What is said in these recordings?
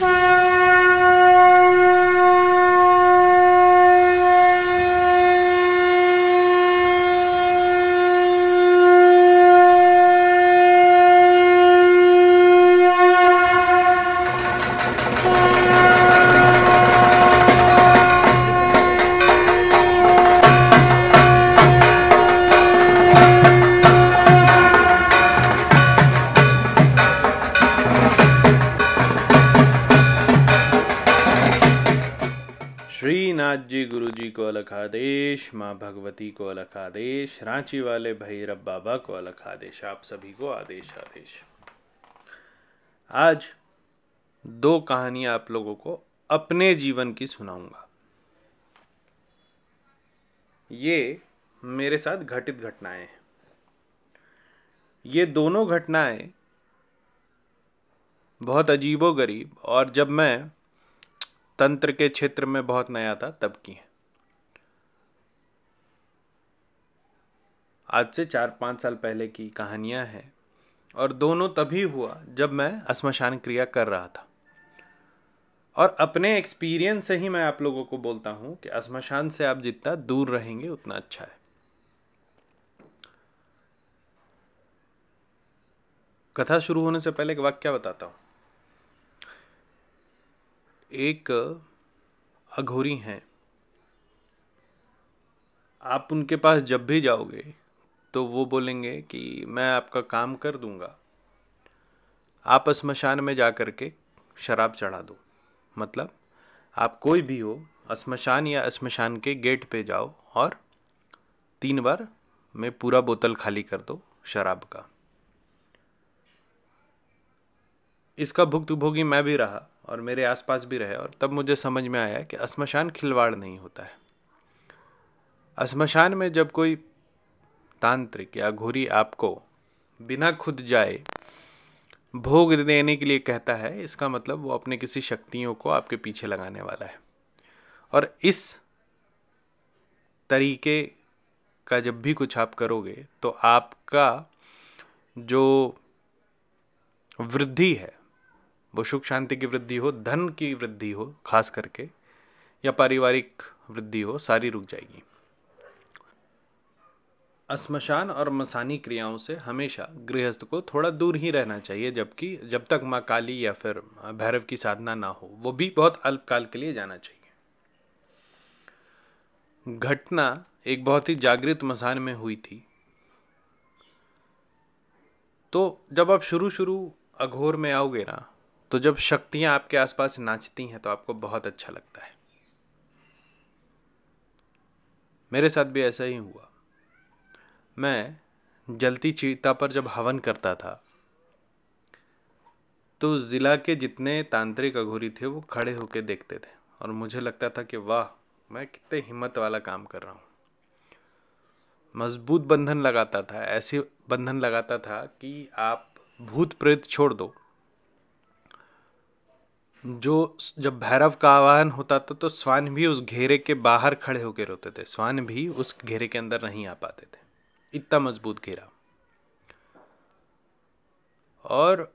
Bye. Raghunath जी गुरु जी को अलग आदेश माँ भगवती को अलग आदेश रांची वाले भैरव बाबा को अलग आदेश आप सभी को आदेश आदेश आज दो कहानियां आप लोगों को अपने जीवन की सुनाऊंगा ये मेरे साथ घटित घटनाएं हैं ये दोनों घटनाएं बहुत अजीबो गरीब और जब मैं तंत्र के क्षेत्र में बहुत नया था तब की है आज से चार पाँच साल पहले की कहानियाँ हैं और दोनों तभी हुआ जब मैं श्मशान क्रिया कर रहा था और अपने एक्सपीरियंस से ही मैं आप लोगों को बोलता हूँ कि श्मशान से आप जितना दूर रहेंगे उतना अच्छा है कथा शुरू होने से पहले एक वाक्य बताता हूँ एक अघोरी हैं आप उनके पास जब भी जाओगे तो वो बोलेंगे कि मैं आपका काम कर दूंगा आप शमशान में जा कर के शराब चढ़ा दो मतलब आप कोई भी हो शमशान या शमशान के गेट पे जाओ और तीन बार मैं पूरा बोतल खाली कर दो शराब का इसका भोगी मैं भी रहा और मेरे आसपास भी रहे और तब मुझे समझ में आया कि श्मशान खिलवाड़ नहीं होता है श्मशान में जब कोई तांत्रिक या घोरी आपको बिना खुद जाए भोग देने के लिए कहता है इसका मतलब वो अपने किसी शक्तियों को आपके पीछे लगाने वाला है और इस तरीके का जब भी कुछ आप करोगे तो आपका जो वृद्धि है वो सुख शांति की वृद्धि हो धन की वृद्धि हो खास करके या पारिवारिक वृद्धि हो सारी रुक जाएगी श्मशान और मसानी क्रियाओं से हमेशा गृहस्थ को थोड़ा दूर ही रहना चाहिए जबकि जब तक माँ काली या फिर भैरव की साधना ना हो वो भी बहुत अल्पकाल के लिए जाना चाहिए घटना एक बहुत ही जागृत मसान में हुई थी तो जब आप शुरू शुरू अघोर में आओगे ना तो जब शक्तियाँ आपके आसपास नाचती हैं तो आपको बहुत अच्छा लगता है मेरे साथ भी ऐसा ही हुआ मैं जलती चीता पर जब हवन करता था तो ज़िला के जितने तांत्रिक अघोरी थे वो खड़े होकर देखते थे और मुझे लगता था कि वाह मैं कितने हिम्मत वाला काम कर रहा हूँ मजबूत बंधन लगाता था ऐसे बंधन लगाता था कि आप भूत प्रेत छोड़ दो जो जब भैरव का आवाहन होता था तो स्वान भी उस घेरे के बाहर खड़े होकर रोते थे स्वान भी उस घेरे के अंदर नहीं आ पाते थे इतना मजबूत घेरा और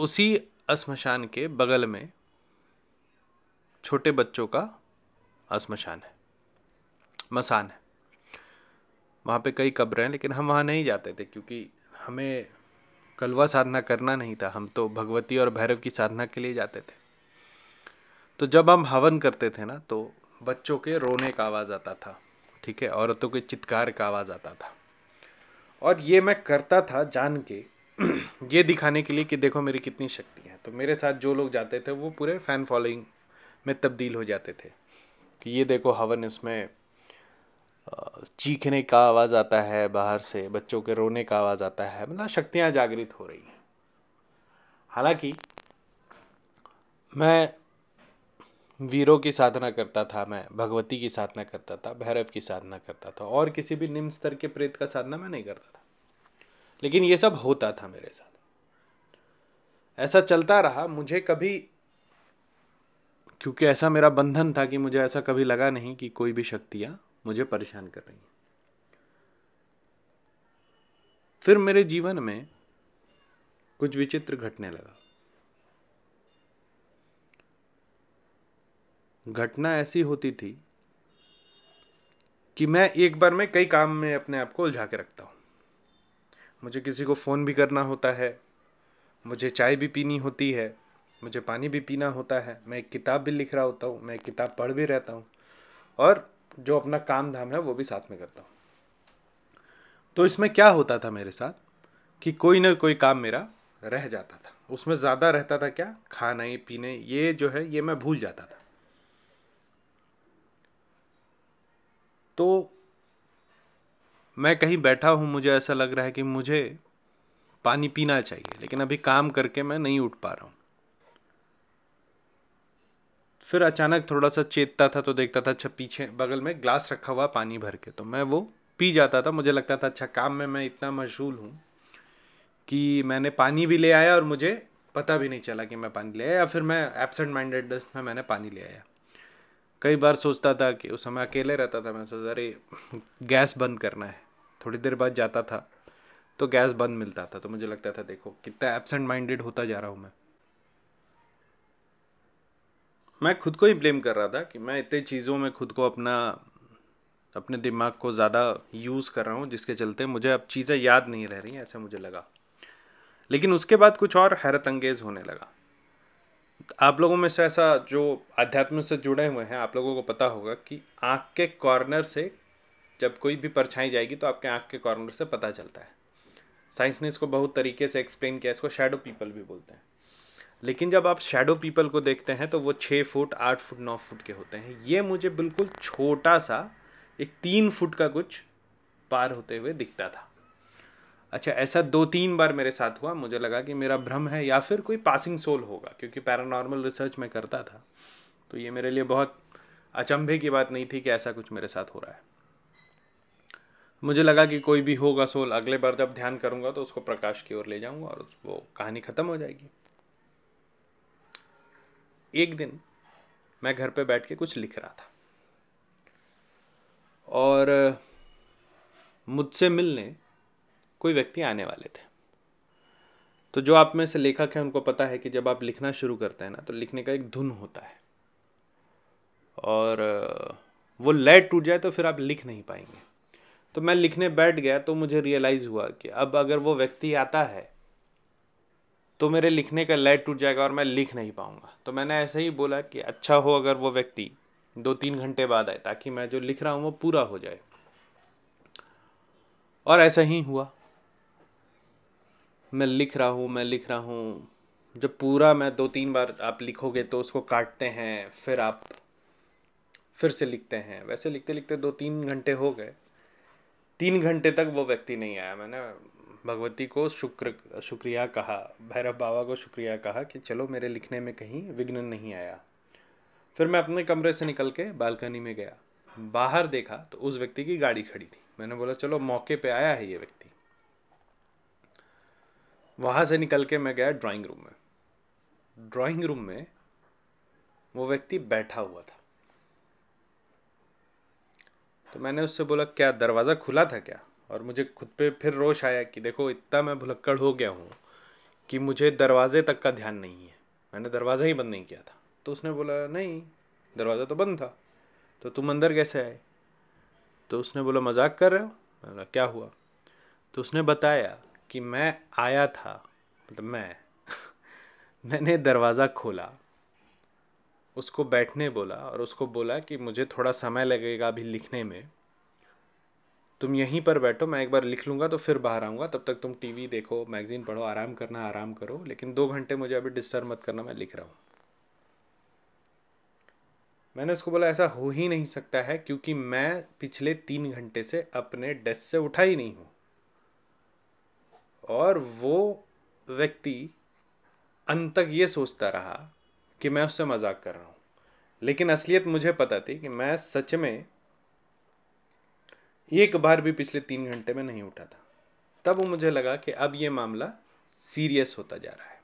उसी स्मशान के बगल में छोटे बच्चों का स्मशान है मसान है वहाँ पे कई कब्रें हैं लेकिन हम वहाँ नहीं जाते थे क्योंकि हमें कलवा साधना करना नहीं था हम तो भगवती और भैरव की साधना के लिए जाते थे तो जब हम हवन करते थे ना तो बच्चों के रोने का आवाज़ आता था ठीक है औरतों के चित्कार का आवाज़ आता था और ये मैं करता था जान के ये दिखाने के लिए कि देखो मेरी कितनी शक्ति है तो मेरे साथ जो लोग जाते थे वो पूरे फ़ैन फॉलोइंग में तब्दील हो जाते थे कि ये देखो हवन इसमें चीखने का आवाज़ आता है बाहर से बच्चों के रोने का आवाज़ आता है मतलब शक्तियाँ जागृत हो रही हैं हालांकि मैं वीरों की साधना करता था मैं भगवती की साधना करता था भैरव की साधना करता था और किसी भी निम्न स्तर के प्रेत का साधना मैं नहीं करता था लेकिन ये सब होता था मेरे साथ ऐसा चलता रहा मुझे कभी क्योंकि ऐसा मेरा बंधन था कि मुझे ऐसा कभी लगा नहीं कि कोई भी शक्तियाँ मुझे परेशान कर रही हैं फिर मेरे जीवन में कुछ विचित्र घटने लगा घटना ऐसी होती थी कि मैं एक बार में कई काम में अपने आप को उलझा के रखता हूँ मुझे किसी को फ़ोन भी करना होता है मुझे चाय भी पीनी होती है मुझे पानी भी पीना होता है मैं एक किताब भी लिख रहा होता हूँ मैं एक किताब पढ़ भी रहता हूँ और जो अपना काम धाम है वो भी साथ में करता हूँ तो इसमें क्या होता था मेरे साथ कि कोई ना कोई काम मेरा रह जाता था उसमें ज़्यादा रहता था क्या खाना ही पीने ये जो है ये मैं भूल जाता था तो मैं कहीं बैठा हूँ मुझे ऐसा लग रहा है कि मुझे पानी पीना चाहिए लेकिन अभी काम करके मैं नहीं उठ पा रहा हूँ फिर अचानक थोड़ा सा चेतता था तो देखता था अच्छा पीछे बगल में ग्लास रखा हुआ पानी भर के तो मैं वो पी जाता था मुझे लगता था अच्छा काम में मैं इतना मशगूल हूँ कि मैंने पानी भी ले आया और मुझे पता भी नहीं चला कि मैं पानी ले आया या फिर मैं एबसेंट माइंडेड में मैंने पानी ले आया कई बार सोचता था कि उस समय अकेले रहता था मैं सोचता अरे गैस बंद करना है थोड़ी देर बाद जाता था तो गैस बंद मिलता था तो मुझे लगता था देखो कितना एबसेंट माइंडेड होता जा रहा हूँ मैं मैं खुद को ही ब्लेम कर रहा था कि मैं इतने चीज़ों में खुद को अपना अपने दिमाग को ज़्यादा यूज़ कर रहा हूँ जिसके चलते मुझे अब चीज़ें याद नहीं रह रही ऐसा मुझे लगा लेकिन उसके बाद कुछ और हैरत अंगेज़ होने लगा आप लोगों में से ऐसा जो अध्यात्म से जुड़े हुए हैं आप लोगों को पता होगा कि आँख के कॉर्नर से जब कोई भी परछाई जाएगी तो आपके आँख के कॉर्नर से पता चलता है साइंस ने इसको बहुत तरीके से एक्सप्लेन किया इसको शेडो पीपल भी बोलते हैं लेकिन जब आप शेडो पीपल को देखते हैं तो वो छः फुट आठ फुट नौ फुट के होते हैं ये मुझे बिल्कुल छोटा सा एक तीन फुट का कुछ पार होते हुए दिखता था अच्छा ऐसा दो तीन बार मेरे साथ हुआ मुझे लगा कि मेरा भ्रम है या फिर कोई पासिंग सोल होगा क्योंकि पैरानॉर्मल रिसर्च मैं करता था तो ये मेरे लिए बहुत अचंभे की बात नहीं थी कि ऐसा कुछ मेरे साथ हो रहा है मुझे लगा कि कोई भी होगा सोल अगले बार जब ध्यान करूँगा तो उसको प्रकाश की ओर ले जाऊँगा और वो कहानी ख़त्म हो जाएगी एक दिन मैं घर पे बैठ के कुछ लिख रहा था और मुझसे मिलने कोई व्यक्ति आने वाले थे तो जो आप में से लेखक हैं उनको पता है कि जब आप लिखना शुरू करते हैं ना तो लिखने का एक धुन होता है और वो लय टूट जाए तो फिर आप लिख नहीं पाएंगे तो मैं लिखने बैठ गया तो मुझे रियलाइज़ हुआ कि अब अगर वो व्यक्ति आता है तो मेरे लिखने का लैट टूट जाएगा और मैं लिख नहीं पाऊँगा तो मैंने ऐसे ही बोला कि अच्छा हो अगर वो व्यक्ति दो तीन घंटे बाद आए ताकि मैं जो लिख रहा हूँ वो पूरा हो जाए और ऐसा ही हुआ मैं लिख रहा हूँ मैं लिख रहा हूँ जब पूरा मैं दो तीन बार आप लिखोगे तो उसको काटते हैं फिर आप फिर से लिखते हैं वैसे लिखते लिखते दो तीन घंटे हो गए तीन घंटे तक वो व्यक्ति नहीं आया मैंने भगवती को शुक्र शुक्रिया कहा भैरव बाबा को शुक्रिया कहा कि चलो मेरे लिखने में कहीं विघ्न नहीं आया फिर मैं अपने कमरे से निकल के बालकनी में गया बाहर देखा तो उस व्यक्ति की गाड़ी खड़ी थी मैंने बोला चलो मौके पे आया है ये व्यक्ति वहाँ से निकल के मैं गया ड्राइंग रूम में ड्राइंग रूम में वो व्यक्ति बैठा हुआ था तो मैंने उससे बोला क्या दरवाज़ा खुला था क्या और मुझे खुद पे फिर रोश आया कि देखो इतना मैं भुलक्कड़ हो गया हूँ कि मुझे दरवाज़े तक का ध्यान नहीं है मैंने दरवाज़ा ही बंद नहीं किया था तो उसने बोला नहीं दरवाज़ा तो बंद था तो तुम अंदर कैसे आए तो उसने बोला मजाक कर रहे हो मैंने बोला क्या हुआ तो उसने बताया कि मैं आया था मतलब मैं मैंने दरवाज़ा खोला उसको बैठने बोला और उसको बोला कि मुझे थोड़ा समय लगेगा अभी लिखने में तुम यहीं पर बैठो मैं एक बार लिख लूँगा तो फिर बाहर आऊँगा तब तक तुम टीवी देखो मैगज़ीन पढ़ो आराम करना आराम करो लेकिन दो घंटे मुझे अभी डिस्टर्ब मत करना मैं लिख रहा हूँ मैंने उसको बोला ऐसा हो ही नहीं सकता है क्योंकि मैं पिछले तीन घंटे से अपने डेस्क से उठा ही नहीं हूँ और वो व्यक्ति अंत तक ये सोचता रहा कि मैं उससे मजाक कर रहा हूँ लेकिन असलियत मुझे पता थी कि मैं सच में एक बार भी पिछले तीन घंटे में नहीं उठा था तब वो मुझे लगा कि अब ये मामला सीरियस होता जा रहा है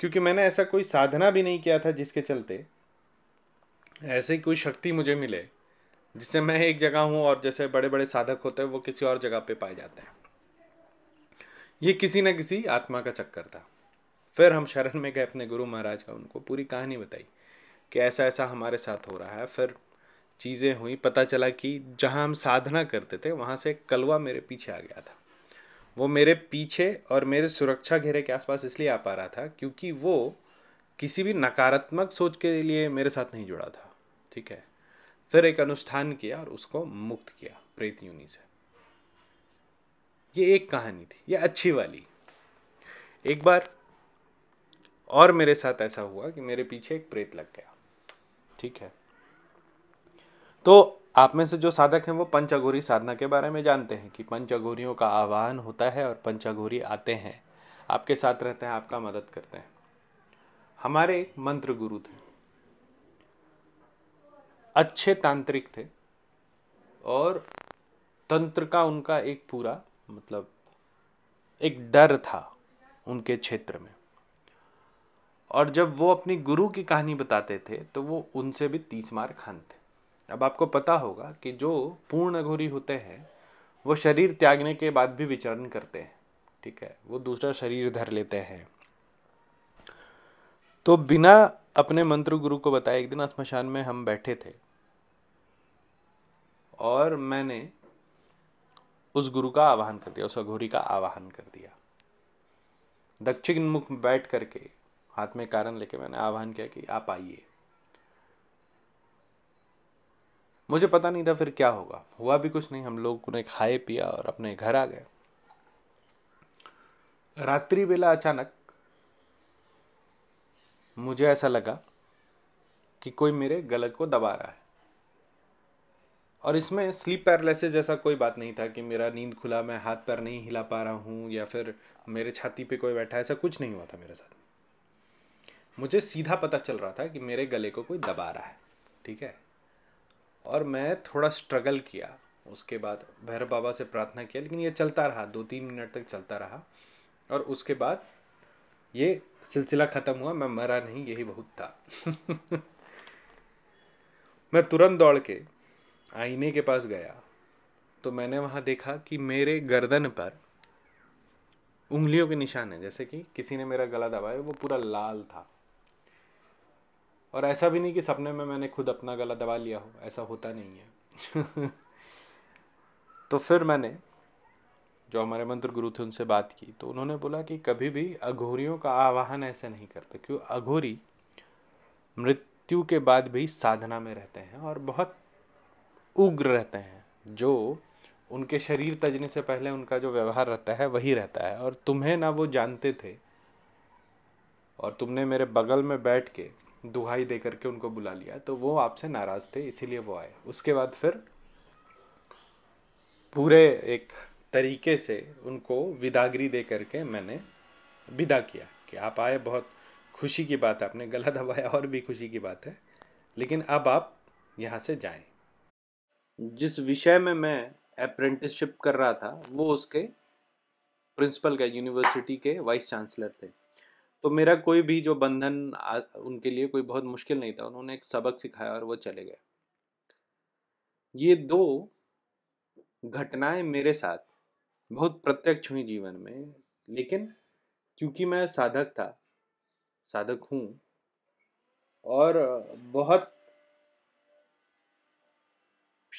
क्योंकि मैंने ऐसा कोई साधना भी नहीं किया था जिसके चलते ऐसे कोई शक्ति मुझे मिले जिससे मैं एक जगह हूँ और जैसे बड़े बड़े साधक होते हैं वो किसी और जगह पे पाए जाते हैं ये किसी न किसी आत्मा का चक्कर था फिर हम शरण में गए अपने गुरु महाराज का उनको पूरी कहानी बताई कि ऐसा ऐसा हमारे साथ हो रहा है फिर चीज़ें हुई पता चला कि जहाँ हम साधना करते थे वहाँ से कलवा मेरे पीछे आ गया था वो मेरे पीछे और मेरे सुरक्षा घेरे के आसपास इसलिए आ पा रहा था क्योंकि वो किसी भी नकारात्मक सोच के लिए मेरे साथ नहीं जुड़ा था ठीक है फिर एक अनुष्ठान किया और उसको मुक्त किया प्रेत योनि से ये एक कहानी थी ये अच्छी वाली एक बार और मेरे साथ ऐसा हुआ कि मेरे पीछे एक प्रेत लग गया ठीक है तो आप में से जो साधक हैं वो पंचाघोरी साधना के बारे में जानते हैं कि पंचाघोरियों का आह्वान होता है और पंचाघोरी आते हैं आपके साथ रहते हैं आपका मदद करते हैं हमारे एक मंत्र गुरु थे अच्छे तांत्रिक थे और तंत्र का उनका एक पूरा मतलब एक डर था उनके क्षेत्र में और जब वो अपनी गुरु की कहानी बताते थे तो वो उनसे भी तीस मार खान थे अब आपको पता होगा कि जो पूर्ण घोरी होते हैं वो शरीर त्यागने के बाद भी विचरण करते हैं ठीक है वो दूसरा शरीर धर लेते हैं तो बिना अपने मंत्र गुरु को बताए एक दिन स्मशान में हम बैठे थे और मैंने उस गुरु का आवाहन कर दिया उस अघोरी का आवाहन कर दिया दक्षिण मुख बैठ करके हाथ में कारण लेके मैंने आह्वान किया कि आप आइए मुझे पता नहीं था फिर क्या होगा हुआ भी कुछ नहीं हम लोग ने खाए पिया और अपने घर आ गए रात्रि बेला अचानक मुझे ऐसा लगा कि कोई मेरे गले को दबा रहा है और इसमें स्लीप पैरालिसिस जैसा कोई बात नहीं था कि मेरा नींद खुला मैं हाथ पैर नहीं हिला पा रहा हूँ या फिर मेरे छाती पे कोई बैठा ऐसा कुछ नहीं हुआ था मेरे साथ मुझे सीधा पता चल रहा था कि मेरे गले को कोई दबा रहा है ठीक है और मैं थोड़ा स्ट्रगल किया उसके बाद भैरव बाबा से प्रार्थना किया लेकिन ये चलता रहा दो तीन मिनट तक चलता रहा और उसके बाद ये सिलसिला ख़त्म हुआ मैं मरा नहीं यही बहुत था मैं तुरंत दौड़ के आईने के पास गया तो मैंने वहाँ देखा कि मेरे गर्दन पर उंगलियों के निशान है जैसे कि किसी ने मेरा गला दबाया वो पूरा लाल था और ऐसा भी नहीं कि सपने में मैंने खुद अपना गला दबा लिया हो ऐसा होता नहीं है तो फिर मैंने जो हमारे मंत्र गुरु थे उनसे बात की तो उन्होंने बोला कि कभी भी अघोरियों का आवाहन ऐसे नहीं करते क्यों अघोरी मृत्यु के बाद भी साधना में रहते हैं और बहुत उग्र रहते हैं जो उनके शरीर तजने से पहले उनका जो व्यवहार रहता है वही रहता है और तुम्हें ना वो जानते थे और तुमने मेरे बगल में बैठ के दुहाई दे करके उनको बुला लिया तो वो आपसे नाराज़ थे इसीलिए वो आए उसके बाद फिर पूरे एक तरीके से उनको विदागरी दे करके मैंने विदा किया कि आप आए बहुत खुशी की बात है आपने गला दबाया और भी खुशी की बात है लेकिन अब आप यहाँ से जाएं जिस विषय में मैं अप्रेंटिसशिप कर रहा था वो उसके प्रिंसिपल का यूनिवर्सिटी के वाइस चांसलर थे तो मेरा कोई भी जो बंधन उनके लिए कोई बहुत मुश्किल नहीं था उन्होंने एक सबक सिखाया और वो चले गए ये दो घटनाएं मेरे साथ बहुत प्रत्यक्ष हुई जीवन में लेकिन क्योंकि मैं साधक था साधक हूँ और बहुत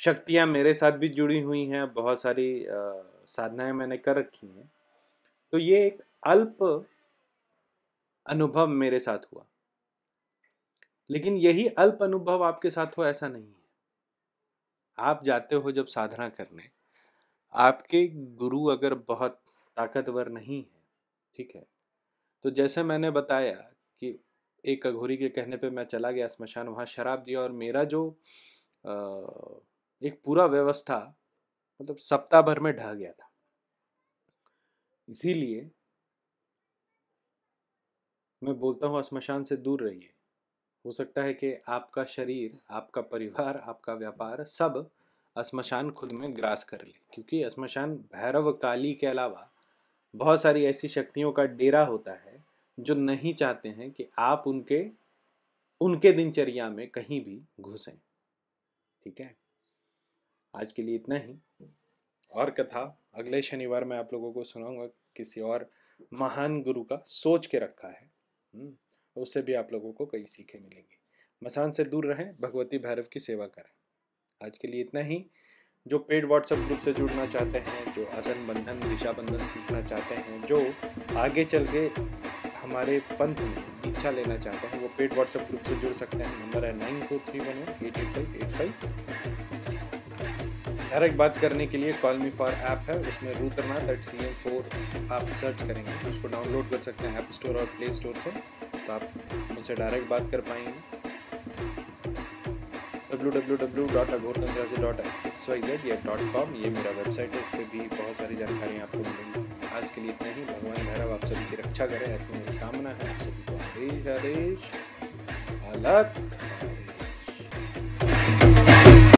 शक्तियाँ मेरे साथ भी जुड़ी हुई हैं बहुत सारी साधनाएं मैंने कर रखी हैं तो ये एक अल्प अनुभव मेरे साथ हुआ लेकिन यही अल्प अनुभव आपके साथ हो ऐसा नहीं है आप जाते हो जब साधना करने आपके गुरु अगर बहुत ताकतवर नहीं है ठीक है तो जैसे मैंने बताया कि एक अघोरी के कहने पे मैं चला गया स्मशान वहाँ शराब दिया और मेरा जो एक पूरा व्यवस्था मतलब सप्ताह भर में ढह गया था इसीलिए मैं बोलता हूँ शमशान से दूर रहिए हो सकता है कि आपका शरीर आपका परिवार आपका व्यापार सब शमशान खुद में ग्रास कर ले क्योंकि शमशान भैरव काली के अलावा बहुत सारी ऐसी शक्तियों का डेरा होता है जो नहीं चाहते हैं कि आप उनके उनके दिनचर्या में कहीं भी घुसें ठीक है आज के लिए इतना ही और कथा अगले शनिवार मैं आप लोगों को सुनाऊंगा किसी और महान गुरु का सोच के रखा है हम्म, उससे भी आप लोगों को कई सीखें मिलेंगी मसान से दूर रहें भगवती भैरव की सेवा करें आज के लिए इतना ही जो पेड व्हाट्सएप ग्रुप से जुड़ना चाहते हैं जो आसन बंधन दिशा बंधन सीखना चाहते हैं जो आगे चल के हमारे पंथ में दीक्षा लेना चाहते हैं वो पेड व्हाट्सएप ग्रुप से जुड़ सकते हैं नंबर है nine four three one eight eight five eight five direct बात करने के लिए कॉल मी फॉर ऐप है उसमें Rudranath eight C M four आप सर्च करेंगे तो उसको डाउनलोड कर सकते हैं ऐप स्टोर और प्ले स्टोर से तो आप मुझसे डायरेक्ट बात कर पाएंगे W W W dot Aghortantrasi dot X Y Z या डॉट कॉम ये मेरा वेबसाइट है इस पर भी बहुत सारी जानकारी आपको मिलेंगी आज के लिए इतना ही भगवान भैरव आप सभी की रक्षा करें ऐसी मेरी कामना है आप सभी को हरे हरे हालत